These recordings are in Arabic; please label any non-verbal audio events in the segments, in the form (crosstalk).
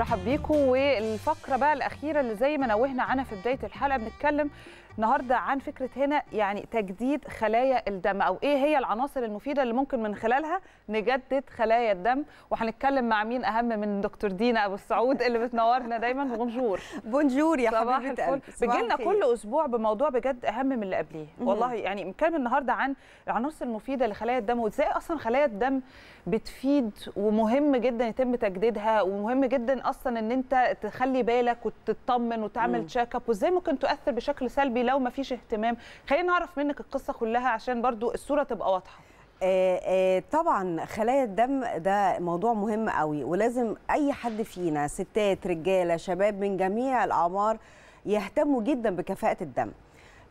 برحب بيكم والفقره بقى الاخيره اللي زي ما نوهنا عنها في بدايه الحلقه بنتكلم النهارده عن فكره هنا يعني تجديد خلايا الدم او ايه هي العناصر المفيده اللي ممكن من خلالها نجدد خلايا الدم وهنتكلم مع مين اهم من دكتور دينا ابو السعود اللي بتنورنا دايما بونجور (laughs) بونجور يا حبيبه قلبي بيجي كل اسبوع بموضوع بجد اهم من اللي قبليه والله يعني بنتكلم النهارده عن العناصر المفيده لخلايا الدم وازاي اصلا خلايا الدم بتفيد ومهم جدا يتم تجديدها ومهم جدا اصلا ان انت تخلي بالك وتطمن وتعمل تشيك اب وازاي ممكن تؤثر بشكل سلبي لو ما فيش اهتمام خلينا نعرف منك القصه كلها عشان برضو الصوره تبقى واضحه آه، آه، طبعا خلايا الدم ده موضوع مهم قوي ولازم اي حد فينا ستات رجاله شباب من جميع الاعمار يهتموا جدا بكفاءه الدم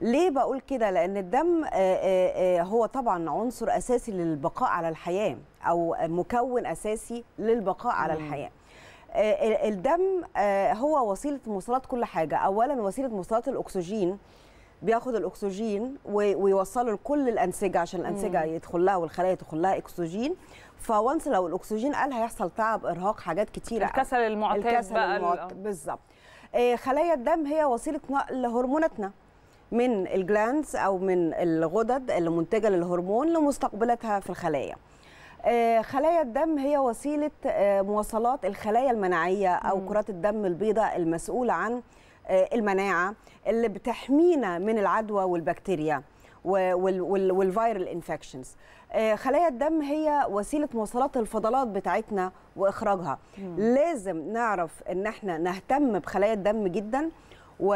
ليه بقول كده لان الدم آه، آه، آه، هو طبعا عنصر اساسي للبقاء على الحياه او مكون اساسي للبقاء على الحياه الدم هو وسيله مواصلات كل حاجه اولا وسيله مواصلات الاكسجين بياخد الاكسجين ويوصله لكل الانسجه عشان الانسجه يدخل لها والخلايا تدخل لها اكسجين فونس لو الاكسجين قل هيحصل تعب ارهاق حاجات كتيره الكسل المعتاد الكسل المعتاد بالظبط خلايا الدم هي وسيله نقل هرموناتنا من الجلاندز او من الغدد اللي منتجه للهرمون لمستقبلاتها في الخلايا آه، خلايا الدم هي وسيله آه، مواصلات الخلايا المناعيه او كرات الدم البيضاء المسؤوله عن آه، المناعه اللي بتحمينا من العدوى والبكتيريا والفيرال انفكشنز خلايا الدم هي وسيله مواصلات الفضلات بتاعتنا واخراجها مم. لازم نعرف ان احنا نهتم بخلايا الدم جدا و...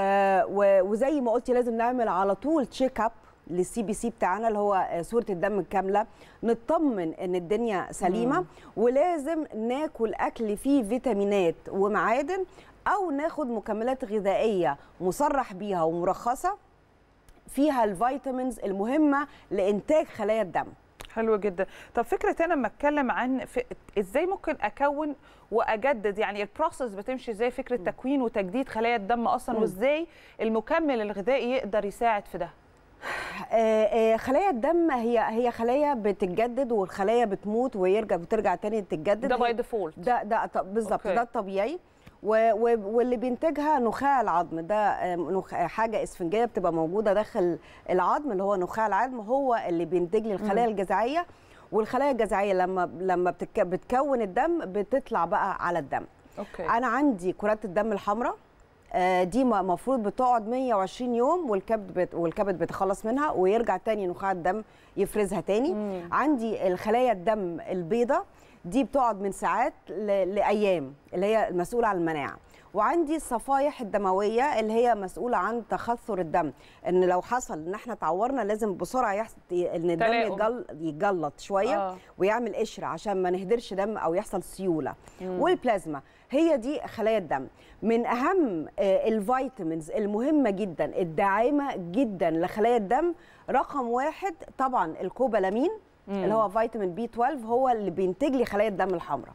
و... وزي ما قلتي لازم نعمل على طول تشيك اب للسي بي سي بتاعنا اللي هو آه، صوره الدم الكامله نطمن ان الدنيا سليمه مم. ولازم ناكل اكل فيه فيتامينات ومعادن او ناخد مكملات غذائيه مصرح بيها ومرخصه فيها الفيتامينز المهمه لانتاج خلايا الدم حلو جدا طب فكره انا لما اتكلم عن ف... ازاي ممكن اكون واجدد يعني البروسس بتمشي ازاي فكره م. تكوين وتجديد خلايا الدم اصلا م. وازاي المكمل الغذائي يقدر يساعد في ده آه، آه، خلايا الدم هي هي خلايا بتتجدد والخلايا بتموت ويرجع بترجع تاني تتجدد ده باي ديفولت ده ده بالظبط ده الطبيعي واللي بينتجها نخاع العظم ده حاجه اسفنجيه بتبقى موجوده داخل العظم اللي هو نخاع العظم هو اللي بينتج لي الخلايا الجذعيه والخلايا الجذعيه لما لما بتكون الدم بتطلع بقى على الدم أوكي. انا عندي كرات الدم الحمراء آه، دي المفروض بتقعد 120 يوم والكبد بت... والكبد بيتخلص منها ويرجع تاني نخاع الدم يفرزها تاني مم. عندي الخلايا الدم البيضاء دي بتقعد من ساعات لايام اللي هي المسؤوله عن المناعه وعندي الصفائح الدمويه اللي هي مسؤوله عن تخثر الدم ان لو حصل ان احنا تعورنا لازم بسرعه يحصل ان الدم يجل شويه آه. ويعمل قشره عشان ما نهدرش دم او يحصل سيوله مم. والبلازما هي دي خلايا الدم من اهم آه، الفيتامينز المهمه جدا الداعمه جدا لخلايا الدم رقم واحد طبعا الكوبالامين مم. اللي هو فيتامين بي 12 هو اللي بينتج لي خلايا الدم الحمراء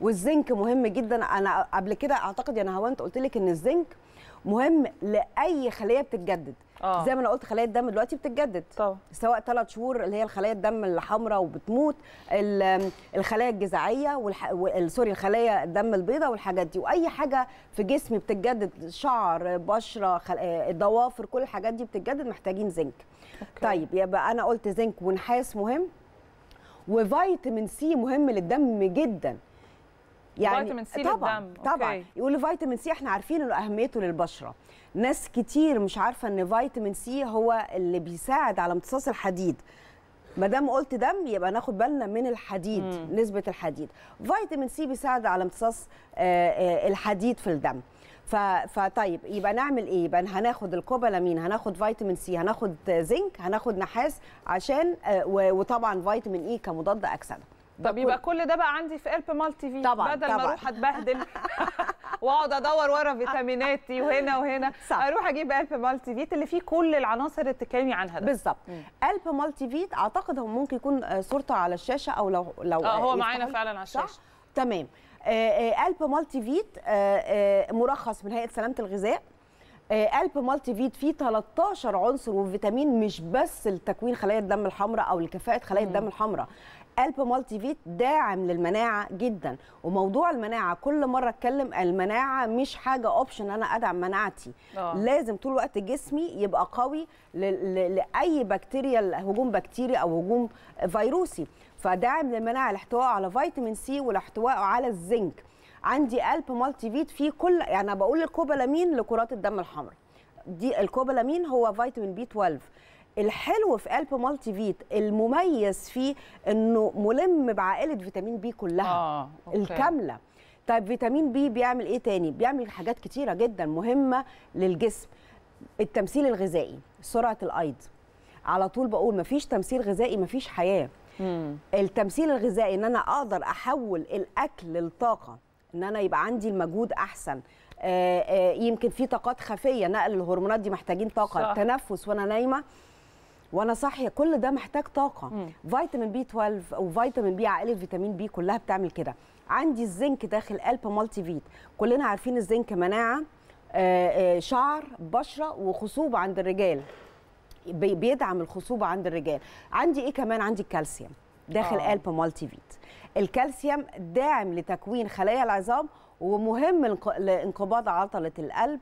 والزنك مهم جدا انا قبل كده اعتقد يا نهوان قلت لك ان الزنك مهم لاي خليه بتتجدد آه. زي ما انا قلت خلايا الدم دلوقتي بتتجدد طبعا. سواء ثلاث شهور اللي هي الخلايا الدم الحمراء وبتموت الخلايا الجذعيه والح... سوري الخلايا الدم البيضاء والحاجات دي واي حاجه في جسمي بتتجدد شعر بشره خل... ضوافر كل الحاجات دي بتتجدد محتاجين زنك أوكي. طيب يبقى انا قلت زنك ونحاس مهم وفيتامين سي مهم للدم جدا يعني فيتامين سي طبعا للدم. طبعا يقول فيتامين سي احنا عارفين انه اهميته للبشره ناس كتير مش عارفه ان فيتامين سي هو اللي بيساعد على امتصاص الحديد ما دام قلت دم يبقى ناخد بالنا من الحديد مم. نسبه الحديد فيتامين سي بيساعد على امتصاص آه، آه، الحديد في الدم فطيب يبقى نعمل ايه يبقى هناخد الكوبالامين هناخد فيتامين سي هناخد زنك هناخد نحاس عشان آه، وطبعا فيتامين اي كمضاد اكسده طب يبقى كل ده بقى عندي في قلب مالتي في طبعا بدل طبعا. ما اروح اتبهدل (laughs) (laughs) واقعد ادور ورا فيتاميناتي وهنا وهنا صح. اروح اجيب قلب مالتي فيت اللي فيه كل العناصر اللي بتتكلمي عنها ده بالظبط قلب مالتي فيت اعتقد هو ممكن يكون صورته على الشاشه او لو لو اه هو معانا فعلا على الشاشه صح؟ تمام قلب آه، آه، مالتي فيت آه، مرخص من هيئه سلامه الغذاء قلب مالتي فيت فيه 13 عنصر وفيتامين مش بس لتكوين خلايا الدم الحمراء او لكفاءه خلايا الدم الحمراء قلب مالتي فيت داعم للمناعه جدا وموضوع المناعه كل مره اتكلم المناعه مش حاجه اوبشن انا ادعم مناعتي أوه. لازم طول الوقت جسمي يبقى قوي لاي بكتيريا هجوم بكتيري او هجوم فيروسي فداعم للمناعه الاحتواء على فيتامين سي والاحتواء على الزنك عندي قلب مالتي فيت فيه كل يعني بقول الكوبالامين لكرات الدم الحمراء دي الكوبالامين هو فيتامين بي 12 الحلو في قلب مالتي فيت المميز فيه انه ملم بعائله فيتامين بي كلها آه، أوكي. الكامله طيب فيتامين بي بيعمل ايه تاني بيعمل حاجات كتيره جدا مهمه للجسم التمثيل الغذائي سرعه الايض على طول بقول مفيش تمثيل غذائي مفيش حياه مم. التمثيل الغذائي ان انا اقدر احول الاكل لطاقه ان انا يبقى عندي المجهود احسن آآ آه، آآ آه، يمكن في طاقات خفيه نقل الهرمونات دي محتاجين طاقه صح. التنفس وانا نايمه وانا صاحيه كل ده محتاج طاقه مم. فيتامين بي 12 وفيتامين بي عائله فيتامين بي كلها بتعمل كده عندي الزنك داخل قلب مالتي فيت كلنا عارفين الزنك مناعه آآ آه، شعر بشره وخصوبه عند الرجال بيدعم الخصوبه عند الرجال عندي ايه كمان عندي الكالسيوم داخل آه. الب مالتي فيت الكالسيوم داعم لتكوين خلايا العظام ومهم لانقباض عضله القلب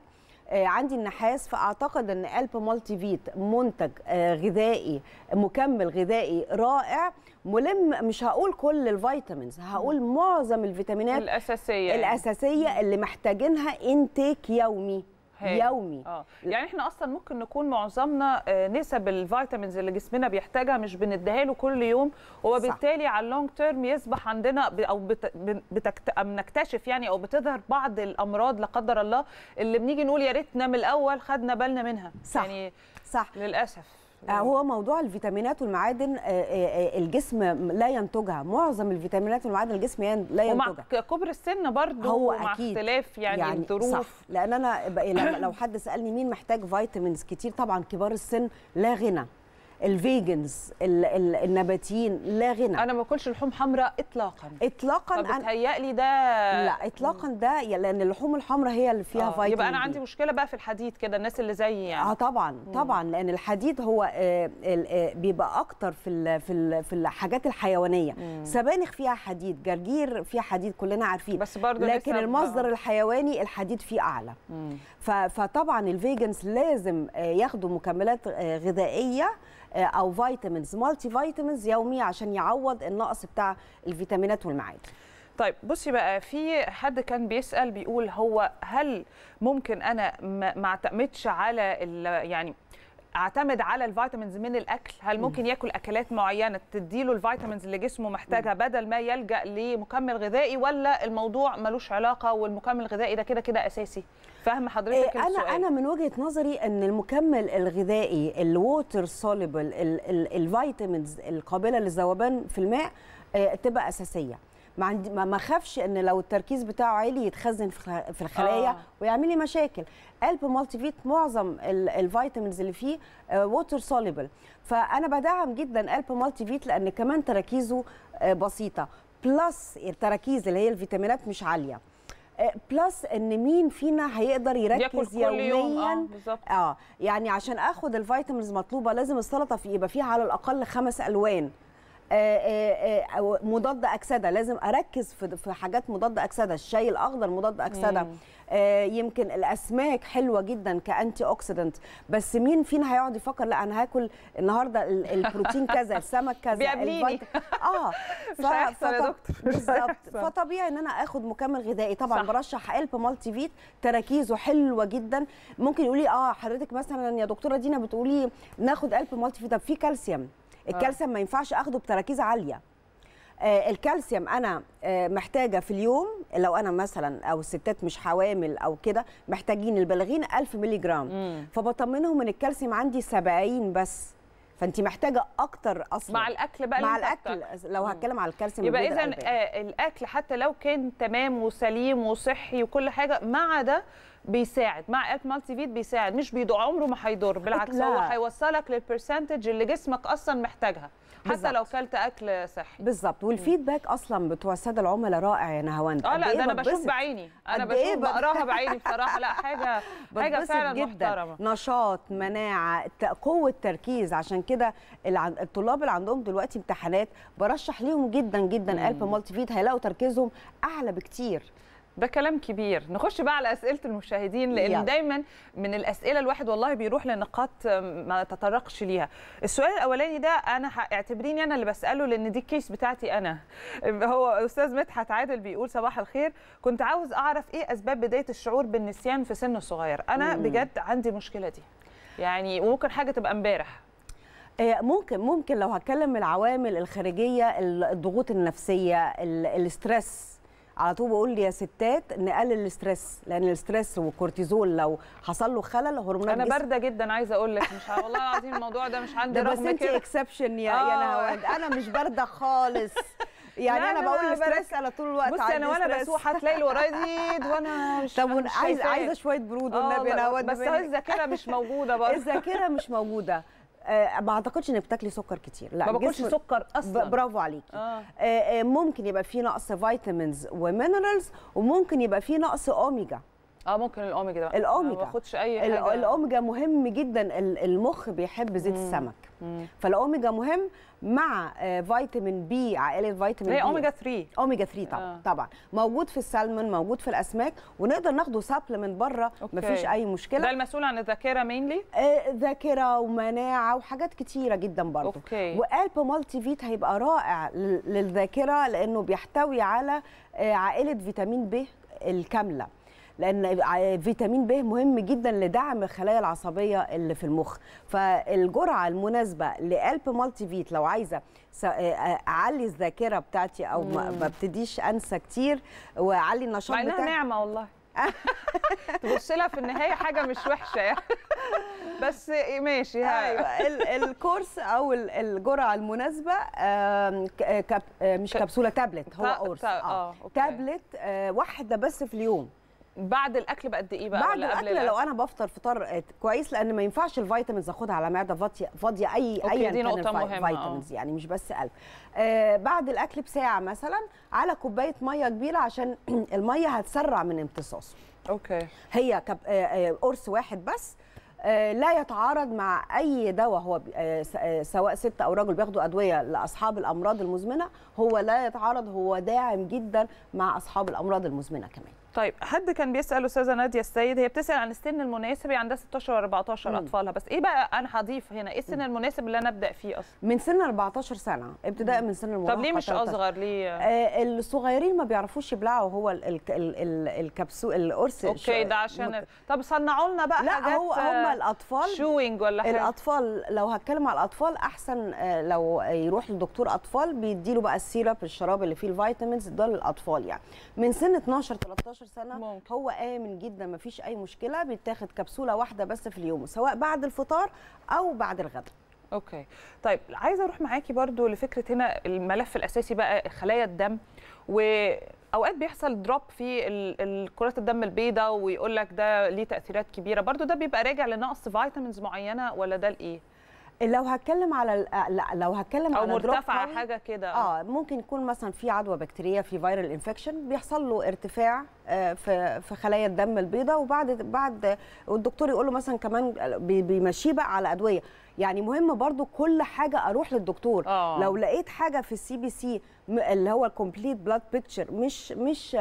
آه، عندي النحاس فاعتقد ان الب مالتي فيت منتج آه، غذائي مكمل غذائي رائع ملم مش هقول كل الفيتامينز هقول معظم الفيتامينات الاساسيه يعني. الاساسيه اللي محتاجينها انتيك يومي يومي اه يعني احنا اصلا ممكن نكون معظمنا آه، نسب الفيتامينز اللي جسمنا بيحتاجها مش بنديها له كل يوم وبالتالي على اللونج تيرم يصبح عندنا او بتكت... بنكتشف يعني او بتظهر بعض الامراض لا قدر الله اللي بنيجي نقول يا ريتنا من الاول خدنا بالنا منها صح يعني صح للاسف آه، هو موضوع الفيتامينات والمعادن آه، آه، الجسم لا ينتجها معظم الفيتامينات والمعادن الجسم يعني لا ينتجها ومع كبر السن برضه هو مع أكيد. اختلاف يعني, يعني الظروف لان انا (clears throat) لو حد سالني مين محتاج فيتامينز كتير طبعا كبار السن لا غنى الفيجنز ال ال النباتيين لا غنى انا ما باكلش لحوم حمراء اطلاقا اطلاقا انا لي ده لا اطلاقا ده لان اللحوم الحمراء هي اللي فيها آه. فيتامين يبقى انا عندي مشكله بقى في الحديد كده الناس اللي زيي يعني اه طبعا م. طبعا لان الحديد هو آه، آه، بيبقى اكتر في في في الحاجات الحيوانيه م. سبانخ فيها حديد جرجير فيها حديد كلنا عارفين بس برضه لكن المصدر بقى. الحيواني الحديد فيه اعلى م. فطبعا الفيجنز لازم آه، ياخدوا مكملات غذائيه آه، او فيتامينز مالتي فيتامينز يومي عشان يعوض النقص بتاع الفيتامينات والمعادن طيب بصي بقى في حد كان بيسال بيقول هو هل ممكن انا ما اعتمدش على يعني اعتمد على الفيتامينز من الاكل هل ممكن ياكل اكلات معينه تدي له الفيتامينز اللي جسمه محتاجها بدل ما يلجا لمكمل غذائي ولا الموضوع ملوش علاقه والمكمل الغذائي ده كده كده اساسي فاهم حضرتك إيه انا السؤال. انا من وجهه نظري ان المكمل الغذائي الووتر سوليبل الفيتامينز القابله للذوبان في الماء آه، تبقى اساسيه ما عندي ما خافش ان لو التركيز بتاعه عالي يتخزن في الخلايا آه. ويعمل لي مشاكل قلب مالتي فيت معظم الفيتامينز اللي فيه ووتر آه، سوليبل فانا بدعم جدا قلب مالتي فيت لان كمان تركيزه آه، بسيطه بلس التراكيز اللي هي الفيتامينات مش عاليه بلس آه، ان مين فينا هيقدر يركز يوميا يوم. آه, اه يعني عشان اخد الفيتامينز مطلوبه لازم السلطه في يبقى فيها على الاقل خمس الوان آه، آه، آه، مضاد اكسده لازم اركز في حاجات مضاد اكسده الشاي الاخضر مضاد اكسده يمكن الاسماك حلوه جدا كانتي اوكسيدنت بس مين فينا هيقعد يفكر لا انا هاكل النهارده البروتين كذا السمك (laughs) كذا البيت (laughs) اه مش هيحصل يا دكتور (laughs) بالظبط فطبيعي ان انا اخد مكمل غذائي طبعا صح. برشح الب مالتي فيت تراكيزه حلوه جدا ممكن يقولي اه حضرتك مثلا يا دكتوره دينا بتقولي ناخد الب مالتي فيت طب في كالسيوم آه. الكالسيوم ما ينفعش اخده بتراكيز عاليه آه، الكالسيوم انا آه، محتاجه في اليوم لو انا مثلا او الستات مش حوامل او كده محتاجين البالغين 1000 مللي جرام فبطمنهم ان الكالسيوم عندي 70 بس فانت محتاجه اكتر اصلا مع الاكل بقى مع الاكل أكتر. لو هتكلم على الكالسيوم يبقى اذا الاكل حتى لو كان تمام وسليم وصحي وكل حاجه مع ده بيساعد مع ات مالتي فيت بيساعد مش بيضر عمره ما هيضر بالعكس هو هيوصلك للبرسنتج اللي جسمك اصلا محتاجها حتى بالزبط. لو كلت اكل صحي بالظبط والفيدباك اصلا بتوع الساده العملاء رائع يا نهاوند اه لا إيه ده انا بشوف بعيني انا بشوف إيه بقراها بعيني بصراحه لا حاجه (laughs) حاجه فعلا جدا محترمه نشاط مناعه قوه تركيز عشان كده الطلاب اللي عندهم دلوقتي امتحانات برشح ليهم جدا جدا الف مالتي فيت هيلاقوا تركيزهم اعلى بكتير ده كلام كبير نخش بقى على اسئله المشاهدين لان يلا. دايما من الاسئله الواحد والله بيروح لنقاط ما تطرقش ليها السؤال الاولاني ده انا اعتبريني انا اللي بساله لان دي الكيس بتاعتي انا هو استاذ مدحت عادل بيقول صباح الخير كنت عاوز اعرف ايه اسباب بدايه الشعور بالنسيان في سن صغير انا مم. بجد عندي مشكله دي يعني وممكن حاجه تبقى امبارح آه، ممكن ممكن لو هتكلم العوامل الخارجيه الضغوط النفسيه الاسترس على طول بقول يا ستات نقلل الاسترس لان الاسترس والكورتيزول لو حصل له خلل هرمونات انا بارده جدا عايزه اقول لك مش والله العظيم الموضوع ده مش عندي رغم بس انت اكسبشن يا آه. يا انا مش بارده خالص يعني انا, بقول الاسترس على طول الوقت بصي انا وانا بسوق هتلاقي اللي ورايا دي (laughs) وانا مش طب عايز عايزه شويه برود آه، والنبي انا بس الذاكره مش موجوده (laughs) برضه الذاكره مش موجوده آه، ما اعتقدش انك بتاكلي سكر كتير لا ما باكلش سكر اصلا برافو عليكي آه. آه،, آه، ممكن يبقى في نقص فيتامينز ومينرالز وممكن يبقى في نقص اوميجا اه ممكن الاوميجا ده الاوميجا ما باخدش اي حاجه الاوميجا مهم جدا المخ بيحب زيت مم. السمك مم. فالاوميجا مهم مع آه، فيتامين بي عائله فيتامين بي اوميجا 3 اوميجا 3 طبعا آه. طبعا موجود في السلمون موجود في الاسماك ونقدر ناخده سبلمنت بره مفيش اي مشكله ده المسؤول عن الذاكره مينلي آه، ذاكره آه ومناعه وحاجات كتيره جدا برضه اوكي مالتي فيت هيبقى رائع للذاكره لانه بيحتوي على آه، عائله فيتامين ب الكامله لان فيتامين ب مهم جدا لدعم الخلايا العصبيه اللي في المخ فالجرعه المناسبه لقلب مالتي فيت لو عايزه اعلي الذاكره بتاعتي او ما ابتديش انسى كتير واعلي النشاط بتاعي معناها نعمه والله (laughs) تبص لها في النهايه حاجه مش وحشه يعني (laughs) بس إيه، ماشي ايوه الكورس او الجرعه المناسبه آه، مش كبسوله تابلت هو قرص اه, آه، تابلت آه، واحده بس في اليوم بعد الاكل بقد ايه بقى بعد ولا قبل الاكل لو انا بفطر فطار آه، كويس لان ما ينفعش الفيتامينز اخدها على معده فاضيه فاضيه اي ايا دي نقطة مهمة آه. فيتامينز يعني مش بس قلب آه بعد الاكل بساعه مثلا على كوبايه ميه كبيره عشان (clears throat) الميه هتسرع من امتصاصه اوكي هي كب... آه, آه، قرص واحد بس لا يتعارض مع اي دواء هو سواء ست او رجل بياخدوا ادويه لاصحاب الامراض المزمنه هو لا يتعارض هو داعم جدا مع اصحاب الامراض المزمنه كمان طيب حد كان بيسال استاذه ناديه السيد هي بتسال عن السن المناسب عندها 16 و14 اطفالها بس ايه بقى انا هضيف هنا ايه السن المناسب اللي انا ابدا فيه اصلا من سن 14 سنه ابتداء من سن المراهقه طب ليه مش اصغر ليه آه الصغيرين ما بيعرفوش يبلعوا هو الكبسول القرص اوكي ده عشان مت... طب صنعوا لنا بقى لا حاجات هو هم آه، الاطفال شوينج ولا حاجه الاطفال لو هتكلم على الاطفال احسن آه، لو يروح لدكتور اطفال بيديله بقى السيرب الشراب اللي فيه الفيتامينز ده للاطفال يعني من سن 12 13 18 سنه ممكن. هو امن جدا ما فيش اي مشكله بيتاخد كبسوله واحده بس في اليوم سواء بعد الفطار او بعد الغداء اوكي طيب عايزه اروح معاكي برضو لفكره هنا الملف الاساسي بقى خلايا الدم واوقات بيحصل دروب في كرات الدم البيضاء ويقول لك ده ليه تاثيرات كبيره برضو ده بيبقى راجع لنقص فيتامينز معينه ولا ده لايه لو هتكلم على آه، لا لو هتكلم أو على مرتفعه حاجه كده آه. اه ممكن يكون مثلا في عدوى بكتيريه في فيرال انفكشن بيحصل له ارتفاع آه، في في خلايا الدم البيضاء وبعد بعد والدكتور يقول له مثلا كمان بيمشيه بقى على ادويه يعني مهم برضو كل حاجه اروح للدكتور أوه. لو لقيت حاجه في السي بي سي اللي هو كومبليت بلاد بيكتشر مش مش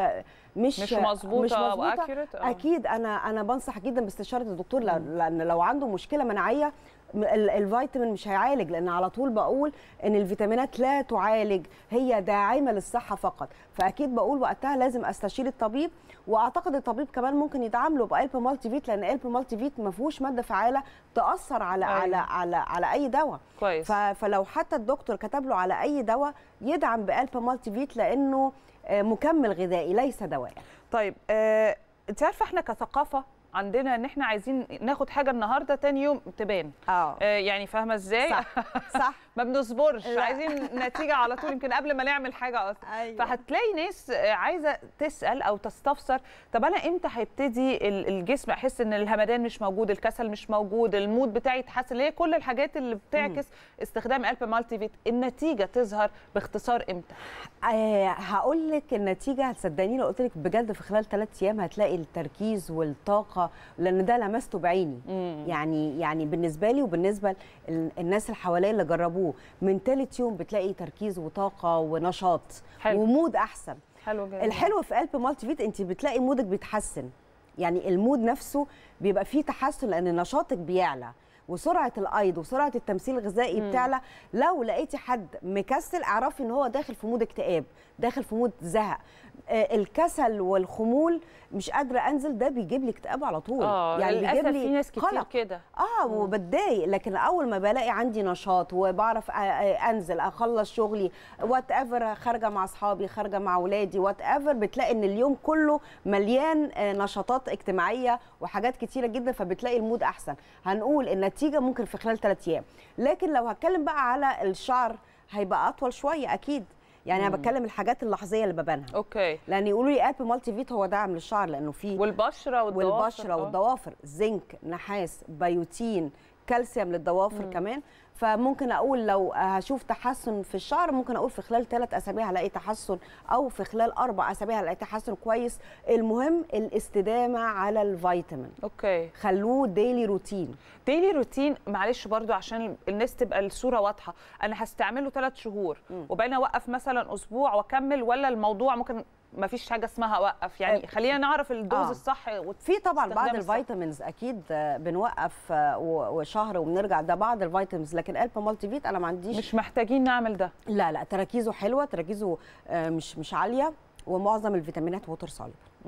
مش مش مظبوطه مش مظبوطه آه. اكيد انا انا بنصح جدا باستشاره الدكتور لان لو عنده مشكله مناعيه الفيتامين مش هيعالج لان على طول بقول ان الفيتامينات لا تعالج هي داعمه للصحه فقط فاكيد بقول وقتها لازم استشير الطبيب واعتقد الطبيب كمان ممكن يدعم له بالب مالتي فيت لان الب مالتي فيت ما فيهوش ماده فعاله تاثر على أي. أيوه. على على على على اي دواء كويس فلو حتى الدكتور كتب له على اي دواء يدعم بالفا مالتي فيت لانه آه، مكمل غذائي ليس دواء طيب آه، انت عارفه احنا كثقافه عندنا ان احنا عايزين ناخد حاجه النهارده تاني يوم تبان اه, آه، يعني فاهمه ازاي صح, صح. (laughs) ما بنصبرش لا. عايزين نتيجه على طول يمكن قبل ما نعمل حاجه اصلا أيوة. فهتلاقي ناس آه، عايزه تسال او تستفسر طب انا امتى هيبتدي الجسم احس ان الهمدان مش موجود الكسل مش موجود المود بتاعي يتحسن ليه كل الحاجات اللي بتعكس استخدام الب مالتي فيت النتيجه تظهر باختصار امتى آه هقول لك النتيجه هتصدقيني لو قلت لك بجد في خلال ثلاث ايام هتلاقي التركيز والطاقه الطاقه لان ده لمسته بعيني مم. يعني يعني بالنسبه لي وبالنسبه للناس اللي حواليا اللي جربوه من ثالث يوم بتلاقي تركيز وطاقه ونشاط حلو. ومود احسن حلو جدا الحلو في قلب مالتي فيت انت بتلاقي مودك بيتحسن يعني المود نفسه بيبقى فيه تحسن لان نشاطك بيعلى وسرعه الايض وسرعه التمثيل الغذائي بتعلى لو لقيتي حد مكسل اعرفي ان هو داخل في مود اكتئاب داخل في مود زهق آه، الكسل والخمول مش قادره انزل ده بيجيب لي اكتئاب على طول آه يعني بيجيب لي في ناس كتير كده اه وبتضايق لكن اول ما بلاقي عندي نشاط وبعرف انزل اخلص شغلي وات ايفر خارجه مع اصحابي خارجه مع اولادي وات ايفر بتلاقي ان اليوم كله مليان آه، نشاطات اجتماعيه وحاجات كتيره جدا فبتلاقي المود احسن هنقول النتيجه ممكن في خلال 3 ايام لكن لو هتكلم بقى على الشعر هيبقى اطول شويه اكيد يعني مم. انا بتكلم الحاجات اللحظيه اللي ببانها اوكي لان يقولوا لي ابل مالتي فيت هو داعم للشعر لانه فيه والبشره والضوافر والبشره آه. والضوافر زنك نحاس بيوتين كالسيوم للضوافر مم. كمان فممكن اقول لو هشوف تحسن في الشعر ممكن اقول في خلال ثلاث اسابيع هلاقي تحسن او في خلال اربع اسابيع هلاقي تحسن كويس المهم الاستدامه على الفيتامين اوكي خلوه ديلي روتين ديلي روتين معلش برضو عشان الناس تبقى الصوره واضحه انا هستعمله ثلاث شهور وبعدين اوقف مثلا اسبوع واكمل ولا الموضوع ممكن ما فيش حاجه اسمها اوقف يعني آه، خلينا نعرف الدوز آه. الصح في طبعا بعض الفيتامينز اكيد بنوقف آه، وشهر وبنرجع ده بعض الفيتامينز لكن الب مالتي فيت انا ما عنديش مش محتاجين نعمل ده لا لا تركيزه حلوه تركيزه آه، مش مش عاليه ومعظم الفيتامينات ووتر سoluble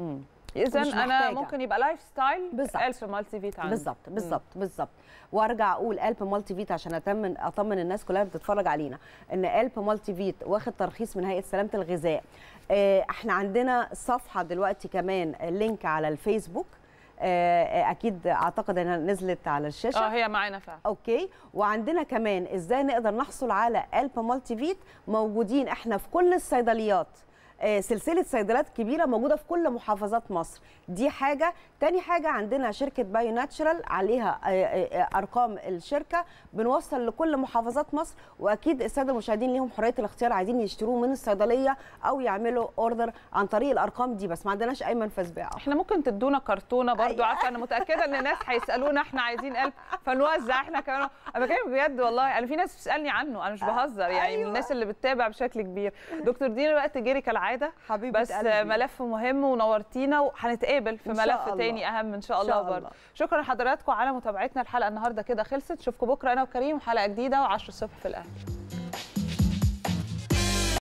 اذا انا ممكن يبقى لايف ستايل بالظبط الف مالتي فيتا بالظبط بالظبط بالظبط وارجع اقول الب مالتي فيت عشان اطمن اطمن الناس كلها بتتفرج علينا ان الب مالتي فيت واخد ترخيص من هيئه سلامه الغذاء آه، احنا عندنا صفحه دلوقتي كمان لينك على الفيسبوك آه، آه، اكيد اعتقد انها نزلت على الشاشه اه هي معانا فعلا اوكي وعندنا كمان ازاي نقدر نحصل على الب مالتي فيت موجودين احنا في كل الصيدليات آه، سلسله صيدلات كبيره موجوده في كل محافظات مصر دي حاجه تاني حاجه عندنا شركه بايو ناتشرال عليها آه، آه، آه، ارقام الشركه بنوصل لكل محافظات مصر واكيد الساده المشاهدين ليهم حريه الاختيار عايزين يشتروه من الصيدليه او يعملوا اوردر عن طريق الارقام دي بس ما عندناش اي منفذ بيع احنا ممكن تدونا كرتونه برضو أيوة. عارفه انا متاكده ان الناس هيسالونا احنا عايزين قلب فنوزع احنا كمان انا بتكلم بجد والله انا في ناس بتسالني عنه انا مش بهزر يعني أيوة. من الناس اللي بتتابع بشكل كبير دكتور دينا الوقت جري كالعاده حبيبي بس قلبي. ملف مهم ونورتينا وهنتقابل في ملف تاني تاني اهم ان شاء الله برضه شكرا لحضراتكم على متابعتنا الحلقه النهارده كده خلصت اشوفكم بكره انا وكريم حلقه جديده و10 الصبح في الاهلي